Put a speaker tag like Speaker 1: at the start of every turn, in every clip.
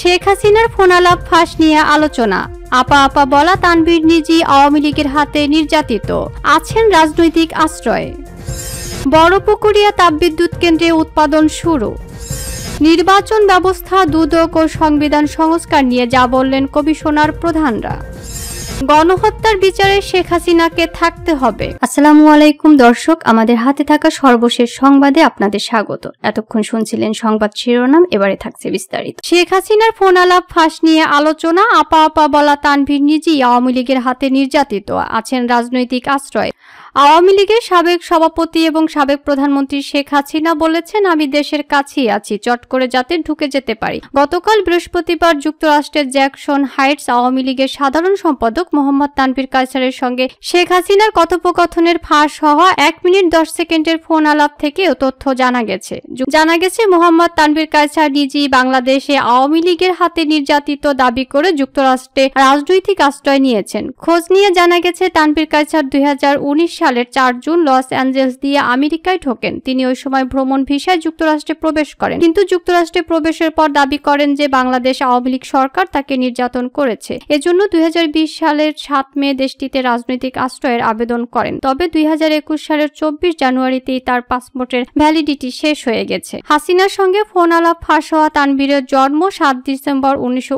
Speaker 1: শেখ হাসিনার ফোনালাপ ফাঁস নিয়ে আলোচনা আপা আপা বলা তানবির নিজি আওয়ামী লীগের হাতে নির্যাতিত আছেন রাজনৈতিক আশ্রয়ে বড়পুকুরিয়া তাপবিদ্যুৎ কেন্দ্রে উৎপাদন শুরু নির্বাচন ব্যবস্থা দুদক ও সংবিধান সংস্কার নিয়ে যা বললেন কমিশনার প্রধানরা গণহত্যার বিচারে শেখ হাসিনাকে থাকতে হবে আসসালামু আলাইকুম দর্শক আমাদের হাতে থাকা সর্বশেষ সংবাদে আপনাদের স্বাগত এতক্ষণ শুনছিলেন সংবাদ শিরোনাম এবারে থাকছে বিস্তারিত শেখ হাসিনার ফোন আলাপ ফাঁস নিয়ে আলোচনা আপা আপা বলা তানভীর নিজেই আওয়ামী লীগের হাতে নির্যাতিত আছেন রাজনৈতিক আশ্রয় আওয়ামী লীগের সাবেক সভাপতি এবং সাবেক প্রধানমন্ত্রী শেখ হাসিনা বলেছেন আমি দেশের কাছেই আছি চট করে যাতে ঢুকে যেতে পারি গতকাল বৃহস্পতিবার যুক্তরাষ্ট্রের জ্যাকসন হাইটস আওয়ামী লীগের সাধারণ সম্পাদক সম্পাদক মোহাম্মদ তানবির কায়সারের সঙ্গে শেখ হাসিনার কথোপকথনের ফাঁস হওয়া এক মিনিট দশ সেকেন্ডের ফোন আলাপ থেকে তথ্য জানা গেছে জানা গেছে মোহাম্মদ তানবির কায়সার নিজেই বাংলাদেশে আওয়ামী লীগের হাতে নির্যাতিত দাবি করে যুক্তরাষ্ট্রে রাজনৈতিক আশ্রয় নিয়েছেন খোঁজ নিয়ে জানা গেছে তানবির কায়সার দুই সালের চার জুন লস অ্যাঞ্জেলস দিয়ে আমেরিকায় ঢোকেন তিনি ওই সময় ভ্রমণ ভিসায় যুক্তরাষ্ট্রে প্রবেশ করেন কিন্তু যুক্তরাষ্ট্রে প্রবেশের পর দাবি করেন যে বাংলাদেশ আওয়ামী লীগ সরকার তাকে নির্যাতন করেছে এজন্য দুই সাল সালের সাত মে দেশটিতে রাজনৈতিক আশ্রয়ের আবেদন করেন তবে দুই সালের চব্বিশ জানুয়ারিতেই তার পাসপোর্টের ভ্যালিডিটি শেষ হয়ে গেছে হাসিনার সঙ্গে ফোন আলাপ ফাঁস হওয়া তানবীরের জন্ম সাত ডিসেম্বর উনিশশো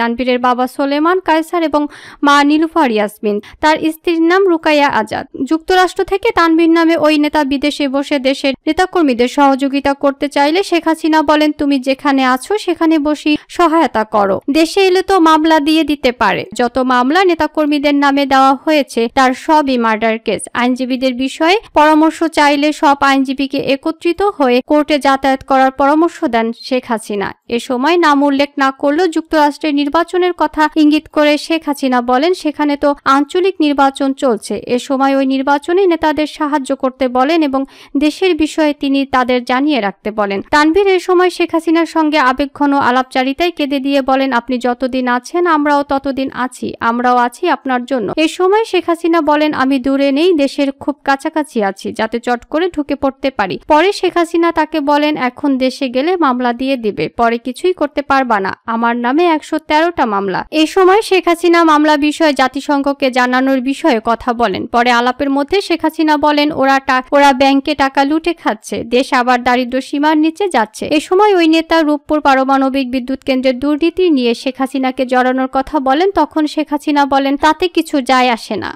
Speaker 1: তানবীরের বাবা সোলেমান কায়সার এবং মা নীলুফার ইয়াসমিন তার স্ত্রীর নাম রুকাইয়া আজাদ যুক্তরাষ্ট্র থেকে তানবীর নামে ওই নেতা বিদেশে বসে দেশের নেতাকর্মীদের সহযোগিতা করতে চাইলে শেখ হাসিনা বলেন তুমি যেখানে আছো সেখানে বসি সহায়তা করো দেশে এলে তো মামলা দিয়ে দিতে পারে যত মামলা নেতাকর্মীদের নামে দেওয়া হয়েছে তার সবই মার্ডার কেস আইনজীবীদের বিষয়ে পরামর্শ চাইলে সব আইনজীবীকে একত্রিত হয়ে কোর্টে যাতায়াত করার পরামর্শ দেন শেখ হাসিনা এ সময় নাম উল্লেখ না করলেও যুক্তরাষ্ট্রের নির্বাচনের কথা ইঙ্গিত করে শেখ হাসিনা বলেন সেখানে তো আঞ্চলিক নির্বাচন চলছে এ সময় ওই নির্বাচনে নেতাদের সাহায্য করতে বলেন এবং দেশের বিষয়ে তিনি তাদের জানিয়ে রাখতে বলেন তানভীর এ সময় শেখ হাসিনার সঙ্গে আবেগঘন আলাপচারিতায় কেঁদে দিয়ে বলেন আপনি যতদিন আছেন আমরাও ততদিন আছি আমরা ছাড়াও আছি আপনার জন্য এ সময় শেখ হাসিনা বলেন আমি দূরে নেই দেশের খুব কাছাকাছি আছি যাতে চট করে ঢুকে পড়তে পারি পরে শেখ হাসিনা তাকে বলেন এখন দেশে গেলে মামলা দিয়ে দিবে পরে কিছুই করতে পারবা না আমার নামে একশো তেরোটা মামলা এ সময় শেখ হাসিনা মামলা বিষয়ে জাতিসংঘকে জানানোর বিষয়ে কথা বলেন পরে আলাপের মধ্যে শেখ হাসিনা বলেন ওরা ওরা ব্যাংকে টাকা লুটে খাচ্ছে দেশ আবার দারিদ্র সীমার নিচে যাচ্ছে এ সময় ওই নেতা রূপপুর পারমাণবিক বিদ্যুৎ কেন্দ্রের দুর্নীতি নিয়ে শেখ হাসিনাকে জড়ানোর কথা বলেন তখন শেখ হাসিনা না বলেন তাতে কিছু যায় আসে না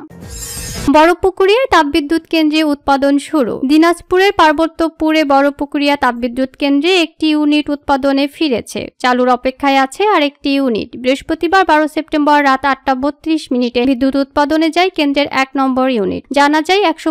Speaker 1: বড়পুকুরিয়া তাপবিদ্যুৎ কেন্দ্রে উৎপাদন শুরু দিনাজপুরের পার্বত্যপুরে বড়পুকুরিয়া তাপবিদ্যুৎ কেন্দ্রে একটি ইউনিট উৎপাদনে ফিরেছে চালুর অপেক্ষায় আছে আর একটি ইউনিট বৃহস্পতিবার বারো সেপ্টেম্বর রাত আটটা বত্রিশ মিনিটে বিদ্যুৎ উৎপাদনে যায় কেন্দ্রের এক নম্বর ইউনিট জানা যায় একশো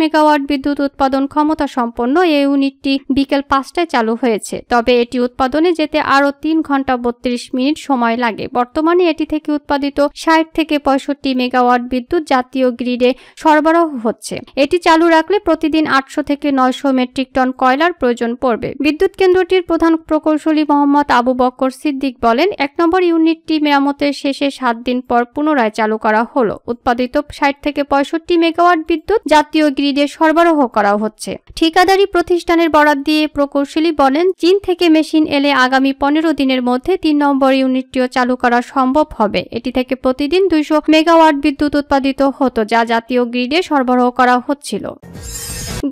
Speaker 1: মেগাওয়াট বিদ্যুৎ উৎপাদন ক্ষমতা সম্পন্ন এই ইউনিটটি বিকেল পাঁচটায় চালু হয়েছে তবে এটি উৎপাদনে যেতে আরও তিন ঘন্টা বত্রিশ মিনিট সময় লাগে বর্তমানে এটি থেকে উৎপাদিত ষাট থেকে পঁয়ষট্টি মেগাওয়াট বিদ্যুৎ জাতীয় গ্রিড গ্রিডে সরবরাহ হচ্ছে এটি চালু রাখলে প্রতিদিন আটশো থেকে নয়শো মেট্রিক টন কয়লার প্রয়োজন পড়বে বিদ্যুৎ কেন্দ্রটির প্রধান প্রকৌশলী মোহাম্মদ আবু বক্কর সিদ্দিক বলেন এক নম্বর ইউনিটটি মেরামতের শেষে সাত দিন পর পুনরায় চালু করা হলো উৎপাদিত ষাট থেকে পঁয়ষট্টি মেগাওয়াট বিদ্যুৎ জাতীয় গ্রিডে সরবরাহ করা হচ্ছে ঠিকাদারি প্রতিষ্ঠানের বরাদ দিয়ে প্রকৌশলী বলেন চীন থেকে মেশিন এলে আগামী পনেরো দিনের মধ্যে তিন নম্বর ইউনিটটিও চালু করা সম্ভব হবে এটি থেকে প্রতিদিন দুইশো মেগাওয়াট বিদ্যুৎ উৎপাদিত হতো যা জাতীয় গ্রিডে সরবরাহ করা হচ্ছিল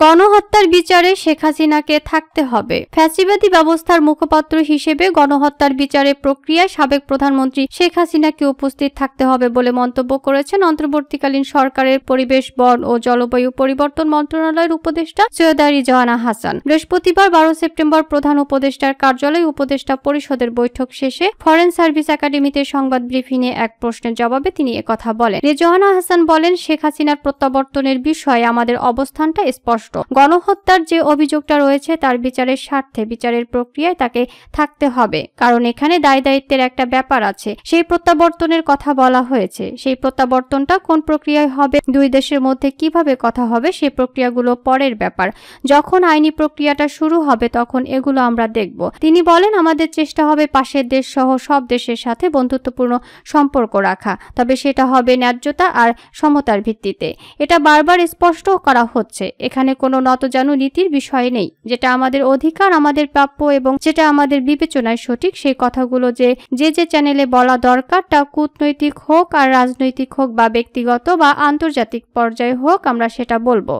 Speaker 1: গণহত্যার বিচারে শেখ হাসিনাকে থাকতে হবে ফ্যাসিবাদী ব্যবস্থার মুখপাত্র হিসেবে গণহত্যার বিচারে প্রক্রিয়া সাবেক প্রধানমন্ত্রী শেখ হাসিনাকে উপস্থিত থাকতে হবে বলে মন্তব্য করেছেন অন্তর্বর্তীকালীন সরকারের পরিবেশ বন ও জলবায়ু পরিবর্তন মন্ত্রণালয়ের উপদেষ্টা সৈয়দারি জহানা হাসান বৃহস্পতিবার বারো সেপ্টেম্বর প্রধান উপদেষ্টার কার্যালয় উপদেষ্টা পরিষদের বৈঠক শেষে ফরেন সার্ভিস একাডেমিতে সংবাদ ব্রিফিংয়ে এক প্রশ্নের জবাবে তিনি একথা বলেন রেজহানা হাসান বলেন শেখ হাসিনার প্রত্যাবর্তনের বিষয়ে আমাদের অবস্থানটা স্পষ্ট স্পষ্ট গণহত্যার যে অভিযোগটা রয়েছে তার বিচারের স্বার্থে বিচারের প্রক্রিয়ায় তাকে থাকতে হবে কারণ এখানে দায় দায়িত্বের একটা ব্যাপার আছে সেই প্রত্যাবর্তনের কথা বলা হয়েছে সেই প্রত্যাবর্তনটা কোন প্রক্রিয়ায় হবে দুই দেশের মধ্যে কিভাবে কথা হবে সে প্রক্রিয়াগুলো পরের ব্যাপার যখন আইনি প্রক্রিয়াটা শুরু হবে তখন এগুলো আমরা দেখব তিনি বলেন আমাদের চেষ্টা হবে পাশের দেশ সহ সব দেশের সাথে বন্ধুত্বপূর্ণ সম্পর্ক রাখা তবে সেটা হবে ন্যায্যতা আর সমতার ভিত্তিতে এটা বারবার স্পষ্ট করা হচ্ছে এখানে এখানে কোনো নতজানু নীতির বিষয় নেই যেটা আমাদের অধিকার আমাদের প্রাপ্য এবং যেটা আমাদের বিবেচনায় সঠিক সেই কথাগুলো যে যে যে চ্যানেলে বলা দরকার তা কূটনৈতিক হোক আর রাজনৈতিক হোক বা ব্যক্তিগত বা আন্তর্জাতিক পর্যায়ে হোক আমরা সেটা বলবো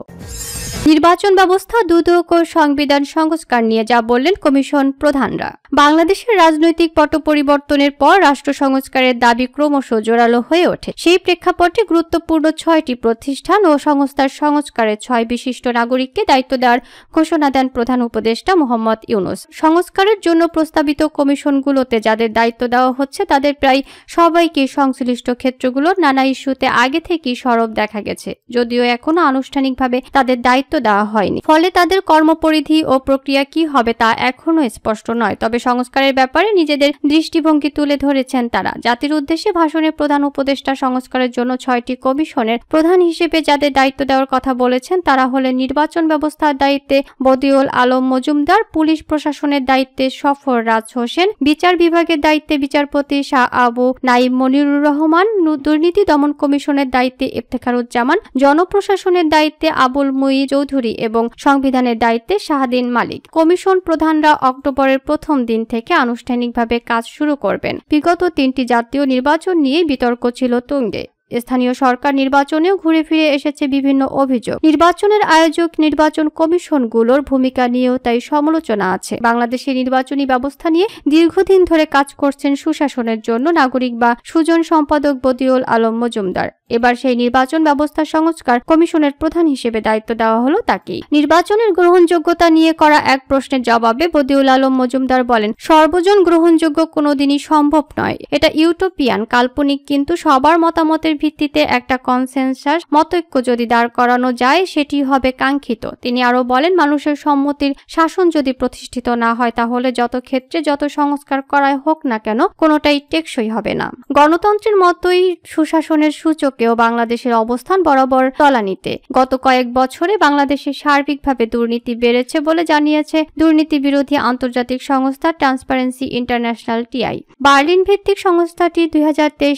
Speaker 1: নির্বাচন ব্যবস্থা দুদক ও সংবিধান সংস্কার নিয়ে যা বললেন কমিশন প্রধানরা বাংলাদেশের রাজনৈতিক পট পরিবর্তনের পর রাষ্ট্র সংস্কারের দাবি ক্রমশ জোরালো হয়ে ওঠে সেই প্রেক্ষাপটে গুরুত্বপূর্ণ ছয়টি প্রতিষ্ঠান ও সংস্থার সংস্কারের ছয় বিশিষ্ট নাগরিককে দায়িত্ব দেওয়ার ঘোষণা দেন প্রধান উপদেষ্টা মোহাম্মদ ইউনুস সংস্কারের জন্য প্রস্তাবিত কমিশনগুলোতে যাদের দায়িত্ব দেওয়া হচ্ছে তাদের প্রায় সবাইকে সংশ্লিষ্ট ক্ষেত্রগুলোর নানা ইস্যুতে আগে থেকেই সরব দেখা গেছে যদিও এখনও আনুষ্ঠানিকভাবে তাদের দায়িত্ব দায়িত্ব দেওয়া হয়নি ফলে তাদের কর্মপরিধি ও প্রক্রিয়া কি হবে তা এখনও স্পষ্ট নয় তবে সংস্কারের ব্যাপারে নিজেদের দৃষ্টিভঙ্গি তুলে ধরেছেন তারা জাতির উদ্দেশ্যে ভাষণের প্রধান উপদেষ্টা সংস্কারের জন্য ছয়টি কমিশনের প্রধান হিসেবে যাদের দায়িত্ব দেওয়ার কথা বলেছেন তারা হলেন নির্বাচন ব্যবস্থার দায়িত্বে বদিউল আলম মজুমদার পুলিশ প্রশাসনের দায়িত্বে সফর রাজ হোসেন বিচার বিভাগের দায়িত্বে বিচারপতি শাহ আবু নাইম মনিরুর রহমান দুর্নীতি দমন কমিশনের দায়িত্বে ইফতেখারুজ্জামান জনপ্রশাসনের দায়িত্বে আবুল মুই চৌধুরী এবং সংবিধানের দায়িত্বে শাহাদিন মালিক কমিশন প্রধানরা অক্টোবরের প্রথম দিন থেকে আনুষ্ঠানিকভাবে কাজ শুরু করবেন বিগত তিনটি জাতীয় নির্বাচন নিয়ে বিতর্ক ছিল তুঙ্গে স্থানীয় সরকার নির্বাচনেও ঘুরে ফিরে এসেছে বিভিন্ন অভিযোগ নির্বাচনের আয়োজক নির্বাচন কমিশনগুলোর ভূমিকা নিয়েও তাই সমালোচনা আছে বাংলাদেশের নির্বাচনী ব্যবস্থা নিয়ে দীর্ঘদিন ধরে কাজ করছেন সুশাসনের জন্য নাগরিক বা সুজন সম্পাদক বদিউল আলম মজুমদার এবার সেই নির্বাচন ব্যবস্থা সংস্কার কমিশনের প্রধান হিসেবে দায়িত্ব দেওয়া হলো তাকেই নির্বাচনের গ্রহণযোগ্যতা নিয়ে করা এক প্রশ্নের জবাবে বদিউল আলম মজুমদার বলেন সর্বজন গ্রহণযোগ্য কোনোদিনই সম্ভব নয় এটা ইউটোপিয়ান কাল্পনিক কিন্তু সবার মতামতের ভিত্তিতে একটা কনসেনসাস মতৈক্য যদি দাঁড় করানো যায় সেটি হবে কাঙ্ক্ষিত তিনি আরও বলেন মানুষের সম্মতির শাসন যদি প্রতিষ্ঠিত না হয় তাহলে যত ক্ষেত্রে যত সংস্কার করাই হোক না কেন কোনোটাই টেকসই হবে না গণতন্ত্রের মতোই সুশাসনের সূচক সত্ত্বেও বাংলাদেশের অবস্থান বরাবর তলানিতে গত কয়েক বছরে বাংলাদেশে সার্বিকভাবে দুর্নীতি বেড়েছে বলে জানিয়েছে দুর্নীতি বিরোধী আন্তর্জাতিক সংস্থা ট্রান্সপারেন্সি ইন্টারন্যাশনাল টিআই বার্লিন ভিত্তিক সংস্থাটি দুই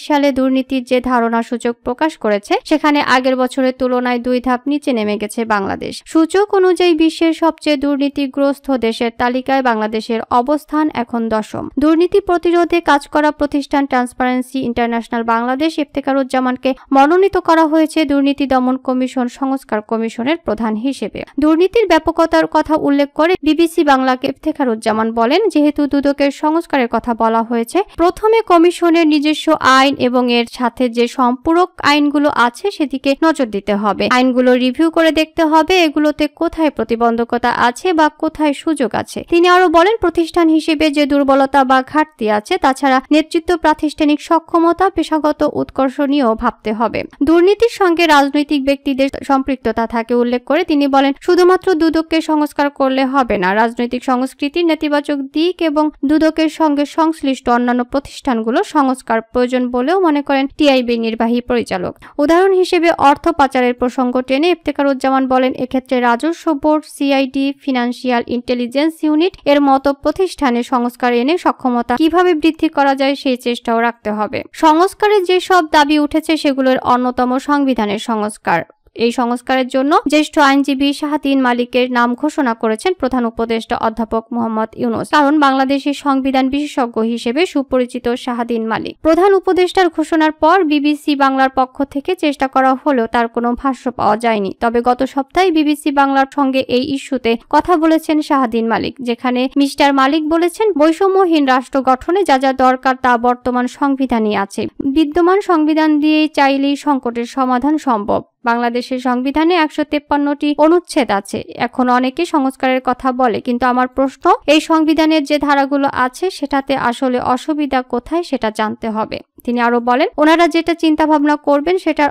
Speaker 1: সালে দুর্নীতির যে ধারণা সূচক প্রকাশ করেছে সেখানে আগের বছরের তুলনায় দুই ধাপ নিচে নেমে গেছে বাংলাদেশ সূচক অনুযায়ী বিশ্বের সবচেয়ে দুর্নীতিগ্রস্ত দেশের তালিকায় বাংলাদেশের অবস্থান এখন দশম দুর্নীতি প্রতিরোধে কাজ করা প্রতিষ্ঠান ট্রান্সপারেন্সি ইন্টারন্যাশনাল বাংলাদেশ ইফতেকারুজ্জামানকে মনোনীত করা হয়েছে দুর্নীতি দমন কমিশন সংস্কার কমিশনের প্রধান হিসেবে দুর্নীতির ব্যাপকতার কথা উল্লেখ করে বিবিসি বাংলাকে ইফতেখারুজ্জামান বলেন যেহেতু দুদকের সংস্কারের কথা বলা হয়েছে প্রথমে কমিশনের নিজস্ব আইন এবং এর সাথে যে সম্পূরক আইনগুলো আছে সেদিকে নজর দিতে হবে আইনগুলো রিভিউ করে দেখতে হবে এগুলোতে কোথায় প্রতিবন্ধকতা আছে বা কোথায় সুযোগ আছে তিনি আরো বলেন প্রতিষ্ঠান হিসেবে যে দুর্বলতা বা ঘাটতি আছে তাছাড়া নেতৃত্ব প্রাতিষ্ঠানিক সক্ষমতা পেশাগত উৎকর্ষ নিয়েও ভাবতে হবে দুর্নীতির সঙ্গে রাজনৈতিক ব্যক্তিদের সম্পৃক্ততা থাকে উল্লেখ করে তিনি বলেন শুধুমাত্র দুদককে সংস্কার করলে হবে না রাজনৈতিক সংস্কৃতির নেতিবাচক দিক এবং দুদকের সঙ্গে সংশ্লিষ্ট অন্যান্য প্রতিষ্ঠানগুলো সংস্কার প্রয়োজন বলেও মনে করেন টিআইবি নির্বাহী পরিচালক উদাহরণ হিসেবে অর্থ পাচারের প্রসঙ্গ টেনে ইফতেকার উজ্জামান বলেন এক্ষেত্রে রাজস্ব board CID financial intelligence unit এর মতো প্রতিষ্ঠানে সংস্কার এনে সক্ষমতা কিভাবে বৃদ্ধি করা যায় সেই চেষ্টাও রাখতে হবে সংস্কারের যেসব দাবি উঠেছে সেগুলো দেশগুলোর অন্যতম সংবিধানের সংস্কার এই সংস্কারের জন্য জ্যেষ্ঠ আইনজীবী শাহাদিন মালিকের নাম ঘোষণা করেছেন প্রধান উপদেষ্টা অধ্যাপক মোহাম্মদ ইউনুস কারণ বাংলাদেশের সংবিধান বিশেষজ্ঞ হিসেবে সুপরিচিত শাহাদিন মালিক প্রধান উপদেষ্টার ঘোষণার পর বিবিসি বাংলার পক্ষ থেকে চেষ্টা করা হলেও তার কোনো ভাষ্য পাওয়া যায়নি তবে গত সপ্তাহে বিবিসি বাংলার সঙ্গে এই ইস্যুতে কথা বলেছেন শাহাদিন মালিক যেখানে মিস্টার মালিক বলেছেন বৈষম্যহীন রাষ্ট্র গঠনে যা যা দরকার তা বর্তমান সংবিধানই আছে বিদ্যমান সংবিধান দিয়ে চাইলেই সংকটের সমাধান সম্ভব বাংলাদেশের সংবিধানে একশো তেপ্পান্নটি অনুচ্ছেদ আছে এখন অনেকে সংস্কারের কথা বলে কিন্তু আমার প্রশ্ন এই সংবিধানের যে ধারাগুলো আছে সেটাতে আসলে অসুবিধা কোথায় সেটা জানতে হবে তিনি আরো বলেন ওনারা যেটা চিন্তা ভাবনা করবেন সেটার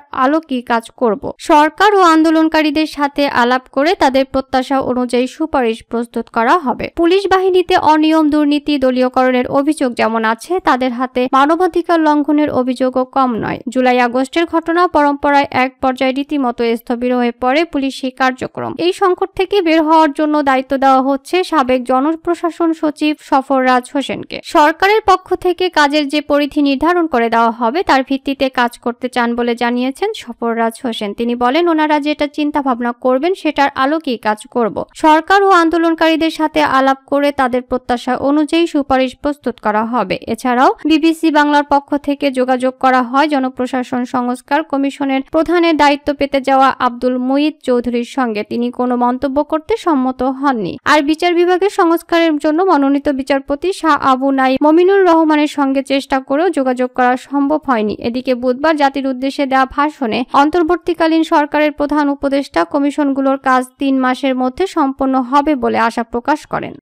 Speaker 1: কি কাজ করব সরকার ও আন্দোলনকারীদের সাথে আলাপ করে তাদের প্রত্যাশা অনুযায়ী সুপারিশ প্রস্তুত করা হবে পুলিশ বাহিনীতে অনিয়ম দুর্নীতি দলীয়করণের অভিযোগ যেমন আছে তাদের হাতে মানবাধিকার লঙ্ঘনের অভিযোগও কম নয় জুলাই আগস্টের ঘটনা পরম্পরায় এক পর্যায়ে রীতিমতো স্থবির হয়ে পড়ে পুলিশি কার্যক্রম এই সংকট থেকে বের হওয়ার জন্য দায়িত্ব দেওয়া হচ্ছে সাবেক জনপ্রশাসন সচিব সফররাজ হোসেনকে সরকারের পক্ষ থেকে কাজের যে পরিধি নির্ধারণ করে করে দেওয়া হবে তার ভিত্তিতে কাজ করতে চান বলে জানিয়েছেন সফররাজ হোসেন তিনি বলেন ওনারা যেটা চিন্তা ভাবনা করবেন সেটার আলোকেই কাজ করব সরকার ও আন্দোলনকারীদের সাথে আলাপ করে তাদের প্রত্যাশা অনুযায়ী সুপারিশ প্রস্তুত করা হবে এছাড়াও বিবিসি বাংলার পক্ষ থেকে যোগাযোগ করা হয় জনপ্রশাসন সংস্কার কমিশনের প্রধানের দায়িত্ব পেতে যাওয়া আব্দুল মুইদ চৌধুরীর সঙ্গে তিনি কোনো মন্তব্য করতে সম্মত হননি আর বিচার বিভাগের সংস্কারের জন্য মনোনীত বিচারপতি শাহ আবু নাই মমিনুর রহমানের সঙ্গে চেষ্টা করেও যোগাযোগ করা দেওয়া সম্ভব হয়নি এদিকে বুধবার জাতির উদ্দেশ্যে দেওয়া ভাষণে অন্তর্বর্তীকালীন সরকারের প্রধান উপদেষ্টা কমিশনগুলোর কাজ তিন মাসের মধ্যে সম্পন্ন হবে বলে আশা প্রকাশ করেন